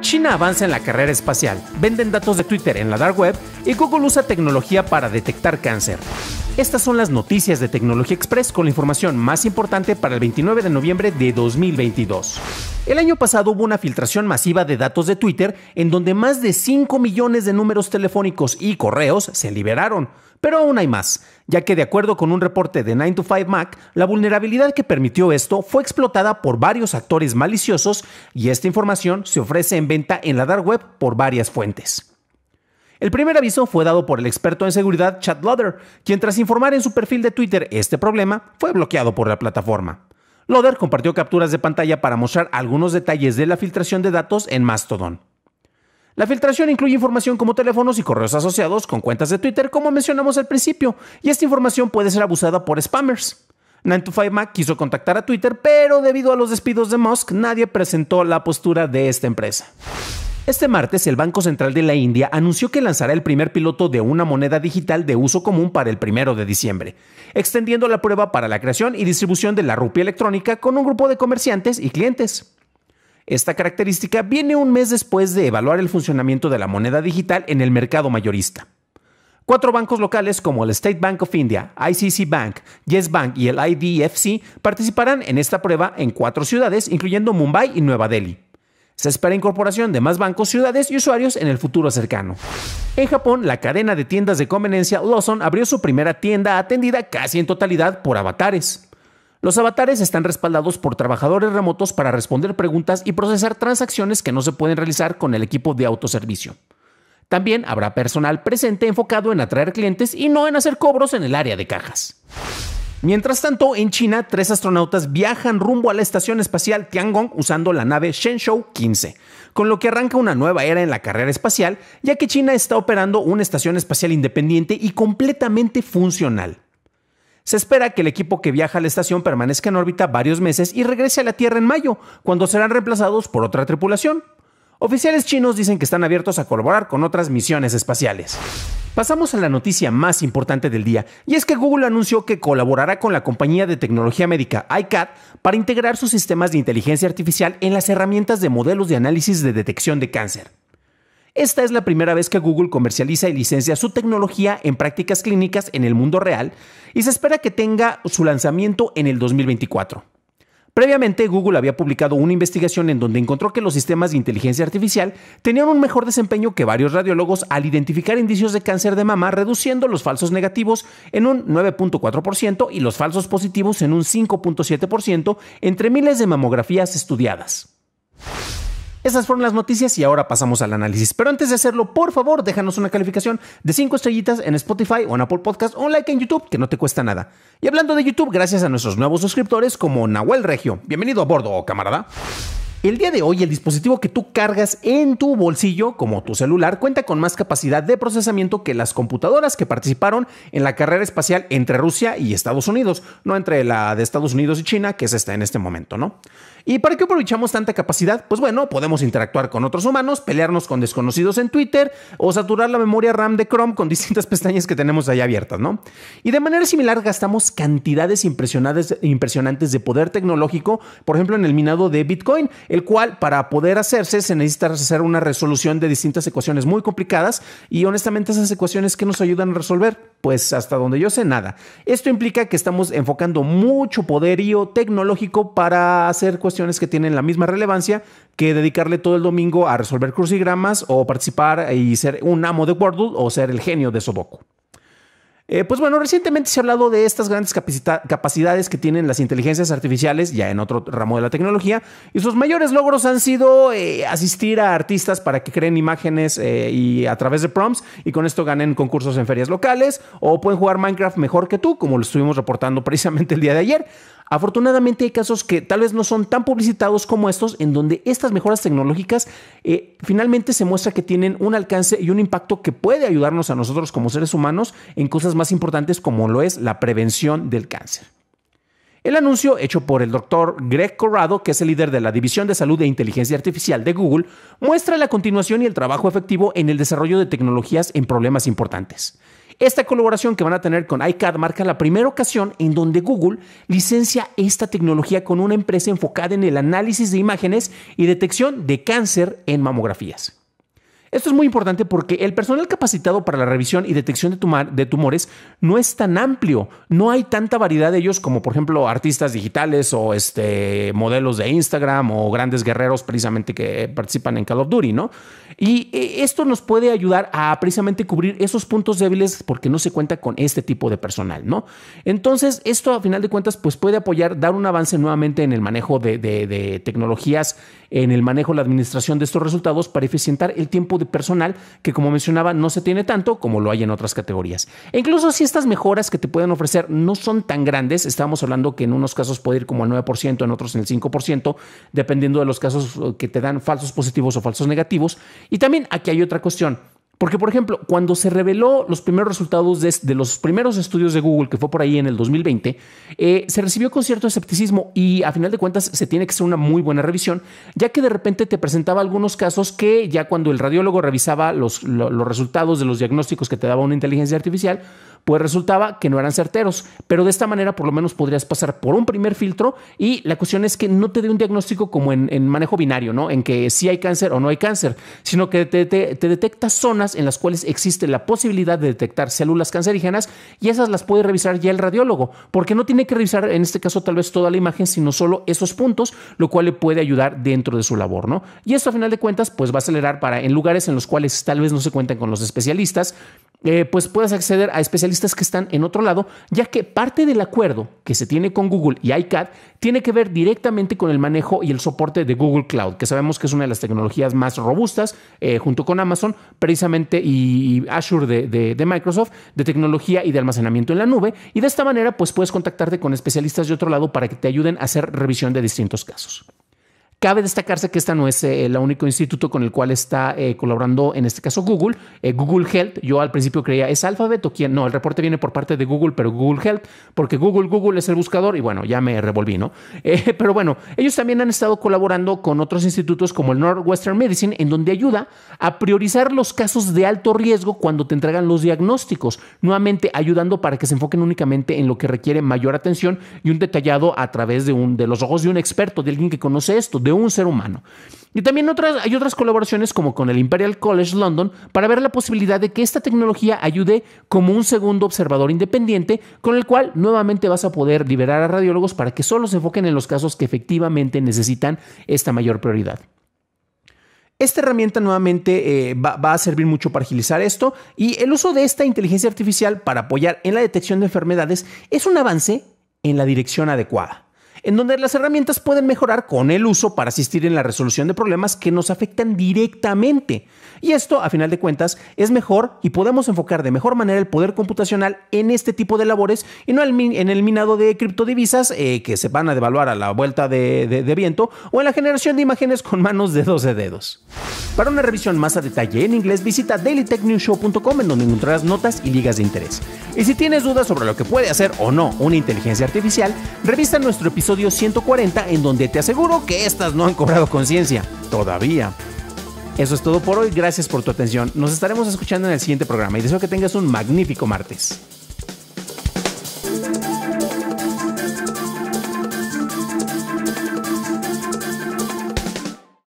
China avanza en la carrera espacial, venden datos de Twitter en la dark web y Google usa tecnología para detectar cáncer. Estas son las noticias de Tecnología Express con la información más importante para el 29 de noviembre de 2022. El año pasado hubo una filtración masiva de datos de Twitter en donde más de 5 millones de números telefónicos y correos se liberaron, pero aún hay más, ya que de acuerdo con un reporte de 9 to 5 Mac, la vulnerabilidad que permitió esto fue explotada por varios actores maliciosos y esta información se ofrece en venta en la dark web por varias fuentes. El primer aviso fue dado por el experto en seguridad Chad Loder, quien tras informar en su perfil de Twitter este problema, fue bloqueado por la plataforma. Loder compartió capturas de pantalla para mostrar algunos detalles de la filtración de datos en Mastodon. La filtración incluye información como teléfonos y correos asociados con cuentas de Twitter, como mencionamos al principio, y esta información puede ser abusada por spammers. 9 mac quiso contactar a Twitter, pero debido a los despidos de Musk, nadie presentó la postura de esta empresa. Este martes, el Banco Central de la India anunció que lanzará el primer piloto de una moneda digital de uso común para el primero de diciembre, extendiendo la prueba para la creación y distribución de la rupia electrónica con un grupo de comerciantes y clientes. Esta característica viene un mes después de evaluar el funcionamiento de la moneda digital en el mercado mayorista. Cuatro bancos locales como el State Bank of India, ICC Bank, Yes Bank y el IDFC participarán en esta prueba en cuatro ciudades, incluyendo Mumbai y Nueva Delhi. Se espera incorporación de más bancos, ciudades y usuarios en el futuro cercano. En Japón, la cadena de tiendas de conveniencia Lawson abrió su primera tienda atendida casi en totalidad por avatares. Los avatares están respaldados por trabajadores remotos para responder preguntas y procesar transacciones que no se pueden realizar con el equipo de autoservicio. También habrá personal presente enfocado en atraer clientes y no en hacer cobros en el área de cajas. Mientras tanto, en China, tres astronautas viajan rumbo a la estación espacial Tiangong usando la nave Shenzhou 15, con lo que arranca una nueva era en la carrera espacial, ya que China está operando una estación espacial independiente y completamente funcional. Se espera que el equipo que viaja a la estación permanezca en órbita varios meses y regrese a la Tierra en mayo, cuando serán reemplazados por otra tripulación. Oficiales chinos dicen que están abiertos a colaborar con otras misiones espaciales. Pasamos a la noticia más importante del día, y es que Google anunció que colaborará con la compañía de tecnología médica iCAD para integrar sus sistemas de inteligencia artificial en las herramientas de modelos de análisis de detección de cáncer. Esta es la primera vez que Google comercializa y licencia su tecnología en prácticas clínicas en el mundo real y se espera que tenga su lanzamiento en el 2024. Previamente, Google había publicado una investigación en donde encontró que los sistemas de inteligencia artificial tenían un mejor desempeño que varios radiólogos al identificar indicios de cáncer de mama, reduciendo los falsos negativos en un 9.4% y los falsos positivos en un 5.7% entre miles de mamografías estudiadas. Esas fueron las noticias y ahora pasamos al análisis. Pero antes de hacerlo, por favor, déjanos una calificación de 5 estrellitas en Spotify o en Apple Podcast o un like en YouTube, que no te cuesta nada. Y hablando de YouTube, gracias a nuestros nuevos suscriptores como Nahuel Regio. Bienvenido a bordo, camarada. El día de hoy el dispositivo que tú cargas en tu bolsillo, como tu celular, cuenta con más capacidad de procesamiento que las computadoras que participaron en la carrera espacial entre Rusia y Estados Unidos, no entre la de Estados Unidos y China, que es esta en este momento, ¿no? ¿Y para qué aprovechamos tanta capacidad? Pues bueno, podemos interactuar con otros humanos, pelearnos con desconocidos en Twitter o saturar la memoria RAM de Chrome con distintas pestañas que tenemos ahí abiertas, ¿no? Y de manera similar gastamos cantidades impresionantes de poder tecnológico, por ejemplo, en el minado de Bitcoin, el cual para poder hacerse se necesita hacer una resolución de distintas ecuaciones muy complicadas y honestamente esas ecuaciones que nos ayudan a resolver, pues hasta donde yo sé nada. Esto implica que estamos enfocando mucho poderío tecnológico para hacer cuestiones que tienen la misma relevancia que dedicarle todo el domingo a resolver crucigramas o participar y ser un amo de Wordle o ser el genio de Soboku. Eh, pues bueno, recientemente se ha hablado de estas grandes capacidades que tienen las inteligencias artificiales, ya en otro ramo de la tecnología, y sus mayores logros han sido eh, asistir a artistas para que creen imágenes eh, y a través de prompts y con esto ganen concursos en ferias locales o pueden jugar Minecraft mejor que tú, como lo estuvimos reportando precisamente el día de ayer. Afortunadamente hay casos que tal vez no son tan publicitados como estos, en donde estas mejoras tecnológicas finalmente se muestra que tienen un alcance y un impacto que puede ayudarnos a nosotros como seres humanos en cosas más importantes como lo es la prevención del cáncer. El anuncio hecho por el doctor Greg Corrado, que es el líder de la División de Salud e Inteligencia Artificial de Google, muestra la continuación y el trabajo efectivo en el desarrollo de tecnologías en problemas importantes. Esta colaboración que van a tener con iCAD marca la primera ocasión en donde Google licencia esta tecnología con una empresa enfocada en el análisis de imágenes y detección de cáncer en mamografías. Esto es muy importante porque el personal capacitado para la revisión y detección de, tumores no es tan amplio. No hay tanta variedad de ellos como, por ejemplo, artistas digitales o este, modelos de Instagram o grandes guerreros precisamente que participan en Call of Duty, ¿no? Y eh, esto nos puede ayudar a precisamente cubrir esos puntos débiles porque no se cuenta con este tipo de personal, ¿no? Entonces, esto a final de cuentas, pues puede apoyar, dar un avance nuevamente en el manejo de, tecnologías, en el manejo, la administración de estos resultados para eficientar el tiempo de personal que, como mencionaba, no se tiene tanto como lo hay en otras categorías. E incluso si estas mejoras que te pueden ofrecer no son tan grandes, estamos hablando que en unos casos puede ir como al 9%, en otros en el 5%, dependiendo de los casos eh, que te dan falsos positivos o falsos negativos, y también aquí hay otra cuestión. Porque, por ejemplo, cuando se reveló los primeros resultados de, los primeros estudios de Google, que fue por ahí en el 2020, eh, se recibió con cierto escepticismo y a final de cuentas se tiene que hacer una muy buena revisión, ya que de repente te presentaba algunos casos que ya cuando el radiólogo revisaba los, los resultados de los diagnósticos que te daba una inteligencia artificial, pues resultaba que no eran certeros. Pero de esta manera por lo menos podrías pasar por un primer filtro y la cuestión es que no te dé un diagnóstico como en, manejo binario, ¿no? En que si sí hay cáncer o no hay cáncer, sino que te, detecta zonas en las cuales existe la posibilidad de detectar células cancerígenas y esas las puede revisar ya el radiólogo, porque no tiene que revisar en este caso tal vez toda la imagen, sino solo esos puntos, lo cual le puede ayudar dentro de su labor, ¿no? Y esto a final de cuentas pues va a acelerar para en lugares en los cuales tal vez no se cuentan con los especialistas, eh, pues puedas acceder a especialistas que están en otro lado, ya que parte del acuerdo que se tiene con Google y iCAD tiene que ver directamente con el manejo y el soporte de Google Cloud, que sabemos que es una de las tecnologías más robustas, eh, junto con Amazon, precisamente, y, Azure de, de, Microsoft, de tecnología y de almacenamiento en la nube. Y de esta manera, pues puedes contactarte con especialistas de otro lado para que te ayuden a hacer revisión de distintos casos. Cabe destacarse que esta no es eh, el único instituto con el cual está eh, colaborando, en este caso Google. Eh, Google Health, yo al principio creía, ¿es Alphabet o quién? No, el reporte viene por parte de Google, pero Google Health, porque Google, Google es el buscador y bueno, ya me revolví, ¿no? pero bueno, ellos también han estado colaborando con otros institutos como el Northwestern Medicine, en donde ayuda a priorizar los casos de alto riesgo cuando te entregan los diagnósticos, nuevamente ayudando para que se enfoquen únicamente en lo que requiere mayor atención y un detallado a través de, un, de los ojos de un experto, de alguien que conoce esto, de un ser humano. Y también hay otras colaboraciones como con el Imperial College London para ver la posibilidad de que esta tecnología ayude como un segundo observador independiente con el cual nuevamente vas a poder liberar a radiólogos para que solo se enfoquen en los casos que efectivamente necesitan esta mayor prioridad. Esta herramienta nuevamente eh, va, a servir mucho para agilizar esto y el uso de esta inteligencia artificial para apoyar en la detección de enfermedades es un avance en la dirección adecuada en donde las herramientas pueden mejorar con el uso para asistir en la resolución de problemas que nos afectan directamente. Y esto, a final de cuentas, es mejor y podemos enfocar de mejor manera el poder computacional en este tipo de labores y no en el minado de criptodivisas eh, que se van a devaluar a la vuelta de, viento o en la generación de imágenes con manos de 12 dedos. Para una revisión más a detalle en inglés, visita dailytechnewshow.com en donde encontrarás notas y ligas de interés. Y si tienes dudas sobre lo que puede hacer o no una inteligencia artificial, revista nuestro episodio episodio 140 en donde te aseguro que estas no han cobrado conciencia. Todavía. Eso es todo por hoy, gracias por tu atención. Nos estaremos escuchando en el siguiente programa y deseo que tengas un magnífico martes.